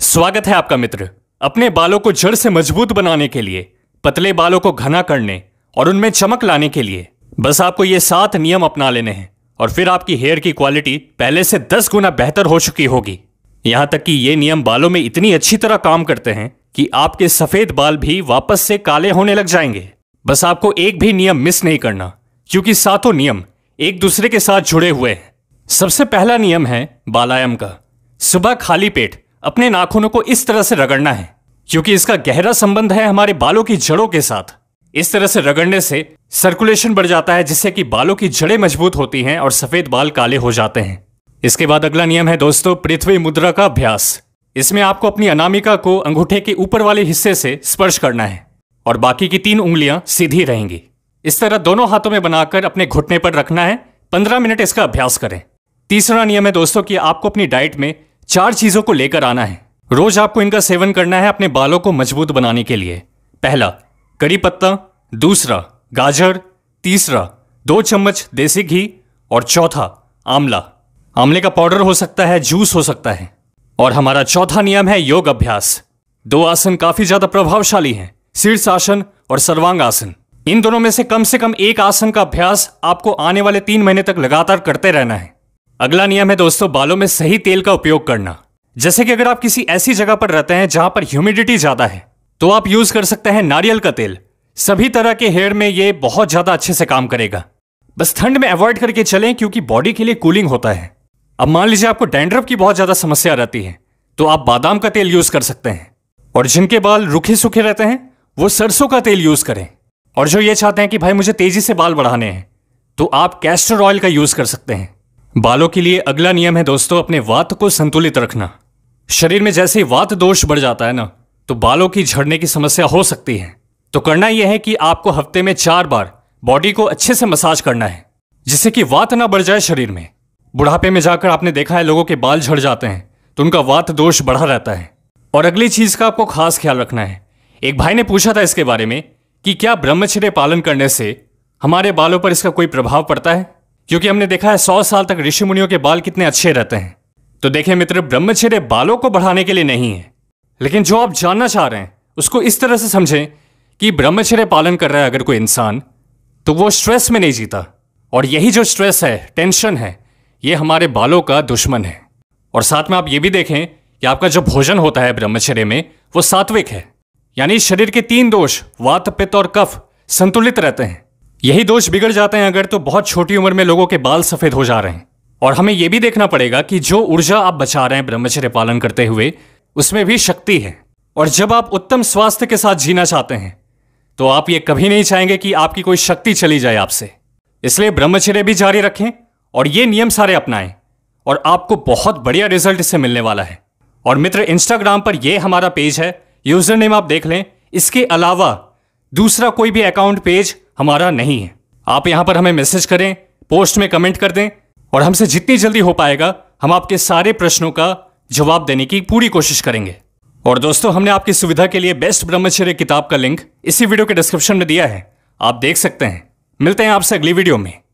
स्वागत है आपका मित्र अपने बालों को जड़ से मजबूत बनाने के लिए पतले बालों को घना करने और उनमें चमक लाने के लिए बस आपको ये सात नियम अपना लेने हैं और फिर आपकी हेयर की क्वालिटी पहले से दस गुना बेहतर हो चुकी होगी यहाँ तक कि ये नियम बालों में इतनी अच्छी तरह काम करते हैं कि आपके सफेद बाल भी वापस से काले होने लग जाएंगे बस आपको एक भी नियम मिस नहीं करना क्योंकि सातों नियम एक दूसरे के साथ जुड़े हुए हैं सबसे पहला नियम है बालायम का सुबह खाली पेट अपने नाखूनों को इस तरह से रगड़ना है क्योंकि इसका गहरा संबंध है हमारे बालों की जड़ों के साथ इस तरह से रगड़ने से सर्कुलेशन बढ़ जाता है जिससे कि बालों की जड़ें मजबूत होती हैं और सफेद बाल काले हो जाते हैं इसके बाद अगला नियम है दोस्तों पृथ्वी मुद्रा का अभ्यास इसमें आपको अपनी अनामिका को अंगूठे के ऊपर वाले हिस्से से स्पर्श करना है और बाकी की तीन उंगलियां सीधी रहेंगी इस तरह दोनों हाथों में बनाकर अपने घुटने पर रखना है पंद्रह मिनट इसका अभ्यास करें तीसरा नियम है दोस्तों कि आपको अपनी डाइट में चार चीजों को लेकर आना है रोज आपको इनका सेवन करना है अपने बालों को मजबूत बनाने के लिए पहला करी पत्ता दूसरा गाजर तीसरा दो चम्मच देसी घी और चौथा आंवला आंवले का पाउडर हो सकता है जूस हो सकता है और हमारा चौथा नियम है योग अभ्यास दो आसन काफी ज्यादा प्रभावशाली हैं आसन और सर्वांग आसन इन दोनों में से कम से कम एक आसन का अभ्यास आपको आने वाले तीन महीने तक लगातार करते रहना है अगला नियम है दोस्तों बालों में सही तेल का उपयोग करना जैसे कि अगर आप किसी ऐसी जगह पर रहते हैं जहां पर ह्यूमिडिटी ज्यादा है तो आप यूज कर सकते हैं नारियल का तेल सभी तरह के हेयर में ये बहुत ज्यादा अच्छे से काम करेगा बस ठंड में अवॉइड करके चलें क्योंकि बॉडी के लिए कूलिंग होता है अब मान लीजिए आपको डेंड्रव की बहुत ज्यादा समस्या रहती है तो आप बादाम का तेल यूज कर सकते हैं और जिनके बाल रूखे सूखे रहते हैं वो सरसों का तेल यूज करें और जो ये चाहते हैं कि भाई मुझे तेजी से बाल बढ़ाने हैं तो आप कैस्टर ऑयल का यूज कर सकते हैं बालों के लिए अगला नियम है दोस्तों अपने वात को संतुलित रखना शरीर में जैसे ही वात दोष बढ़ जाता है ना तो बालों की झड़ने की समस्या हो सकती है तो करना यह है कि आपको हफ्ते में चार बार बॉडी को अच्छे से मसाज करना है जिससे कि वात ना बढ़ जाए शरीर में बुढ़ापे में जाकर आपने देखा है लोगों के बाल झड़ जाते हैं तो उनका वात दोष बढ़ा रहता है और अगली चीज का आपको खास ख्याल रखना है एक भाई ने पूछा था इसके बारे में कि क्या ब्रह्मचर्य पालन करने से हमारे बालों पर इसका कोई प्रभाव पड़ता है क्योंकि हमने देखा है सौ साल तक ऋषि मुनियों के बाल कितने अच्छे रहते हैं तो देखें मित्र ब्रह्मचर्य बालों को बढ़ाने के लिए नहीं है लेकिन जो आप जानना चाह रहे हैं उसको इस तरह से समझें कि ब्रह्मचर्य पालन कर रहा है अगर कोई इंसान तो वो स्ट्रेस में नहीं जीता और यही जो स्ट्रेस है टेंशन है ये हमारे बालों का दुश्मन है और साथ में आप ये भी देखें कि आपका जो भोजन होता है ब्रह्मचर्य में वो सात्विक है यानी शरीर के तीन दोष वात पित्त और कफ संतुलित रहते हैं यही दोष बिगड़ जाते हैं अगर तो बहुत छोटी उम्र में लोगों के बाल सफेद हो जा रहे हैं और हमें यह भी देखना पड़ेगा कि जो ऊर्जा आप बचा रहे हैं ब्रह्मचर्य पालन करते हुए उसमें भी शक्ति है और जब आप उत्तम स्वास्थ्य के साथ जीना चाहते हैं तो आप ये कभी नहीं चाहेंगे कि आपकी कोई शक्ति चली जाए आपसे इसलिए ब्रह्मचर्य भी जारी रखें और ये नियम सारे अपनाएं और आपको बहुत बढ़िया रिजल्ट इससे मिलने वाला है और मित्र इंस्टाग्राम पर यह हमारा पेज है यूजर नेम आप देख लें इसके अलावा दूसरा कोई भी अकाउंट पेज हमारा नहीं है आप यहां पर हमें मैसेज करें पोस्ट में कमेंट कर दें और हमसे जितनी जल्दी हो पाएगा हम आपके सारे प्रश्नों का जवाब देने की पूरी कोशिश करेंगे और दोस्तों हमने आपकी सुविधा के लिए बेस्ट ब्रह्मचर्य किताब का लिंक इसी वीडियो के डिस्क्रिप्शन में दिया है आप देख सकते हैं मिलते हैं आपसे अगली वीडियो में